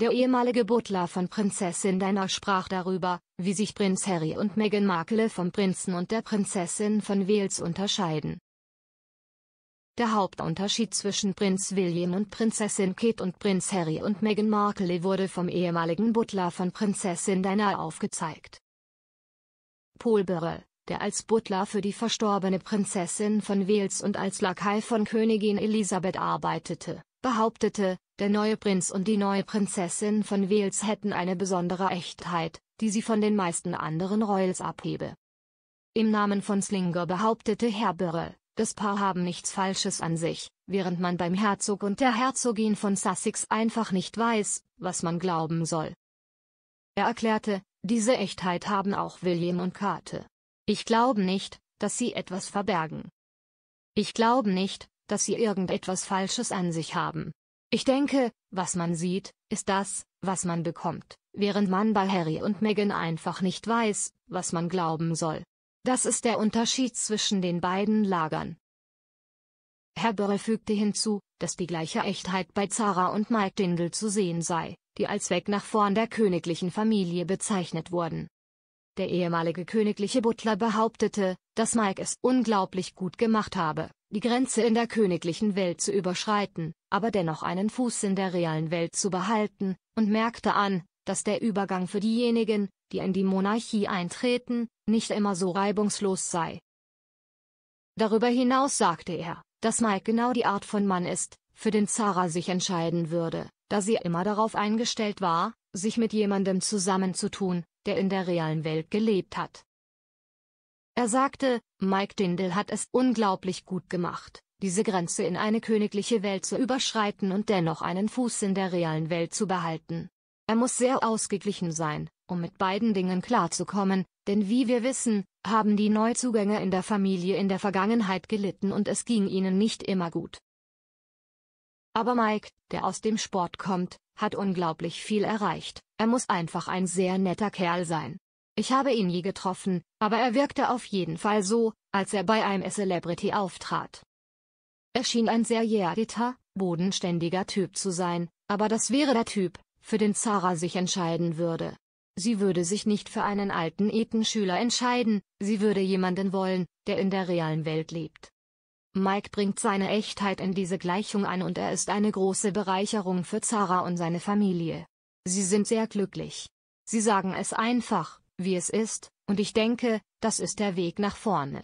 Der ehemalige Butler von Prinzessin Diana sprach darüber, wie sich Prinz Harry und Meghan Markle vom Prinzen und der Prinzessin von Wales unterscheiden. Der Hauptunterschied zwischen Prinz William und Prinzessin Kate und Prinz Harry und Meghan Markle wurde vom ehemaligen Butler von Prinzessin Diana aufgezeigt. Polbere, der als Butler für die verstorbene Prinzessin von Wales und als Lakai von Königin Elisabeth arbeitete behauptete, der neue Prinz und die neue Prinzessin von Wales hätten eine besondere Echtheit, die sie von den meisten anderen Royals abhebe. Im Namen von Slinger behauptete Herr Herberl, das Paar haben nichts Falsches an sich, während man beim Herzog und der Herzogin von Sussex einfach nicht weiß, was man glauben soll. Er erklärte, diese Echtheit haben auch William und Kate. Ich glaube nicht, dass sie etwas verbergen. Ich glaube nicht, dass sie irgendetwas Falsches an sich haben. Ich denke, was man sieht, ist das, was man bekommt, während man bei Harry und Meghan einfach nicht weiß, was man glauben soll. Das ist der Unterschied zwischen den beiden Lagern. Herr Börre fügte hinzu, dass die gleiche Echtheit bei Zara und Mike Dindel zu sehen sei, die als Weg nach vorn der königlichen Familie bezeichnet wurden. Der ehemalige königliche Butler behauptete, dass Mike es unglaublich gut gemacht habe die Grenze in der königlichen Welt zu überschreiten, aber dennoch einen Fuß in der realen Welt zu behalten, und merkte an, dass der Übergang für diejenigen, die in die Monarchie eintreten, nicht immer so reibungslos sei. Darüber hinaus sagte er, dass Mike genau die Art von Mann ist, für den Zara sich entscheiden würde, da sie immer darauf eingestellt war, sich mit jemandem zusammenzutun, der in der realen Welt gelebt hat. Er sagte, Mike Dindel hat es unglaublich gut gemacht, diese Grenze in eine königliche Welt zu überschreiten und dennoch einen Fuß in der realen Welt zu behalten. Er muss sehr ausgeglichen sein, um mit beiden Dingen klarzukommen, denn wie wir wissen, haben die Neuzugänge in der Familie in der Vergangenheit gelitten und es ging ihnen nicht immer gut. Aber Mike, der aus dem Sport kommt, hat unglaublich viel erreicht, er muss einfach ein sehr netter Kerl sein. Ich habe ihn nie getroffen, aber er wirkte auf jeden Fall so, als er bei einem Celebrity auftrat. Er schien ein sehr jährter, bodenständiger Typ zu sein, aber das wäre der Typ, für den Zara sich entscheiden würde. Sie würde sich nicht für einen alten Ethenschüler entscheiden, sie würde jemanden wollen, der in der realen Welt lebt. Mike bringt seine Echtheit in diese Gleichung ein und er ist eine große Bereicherung für Zara und seine Familie. Sie sind sehr glücklich. Sie sagen es einfach, wie es ist, und ich denke, das ist der Weg nach vorne.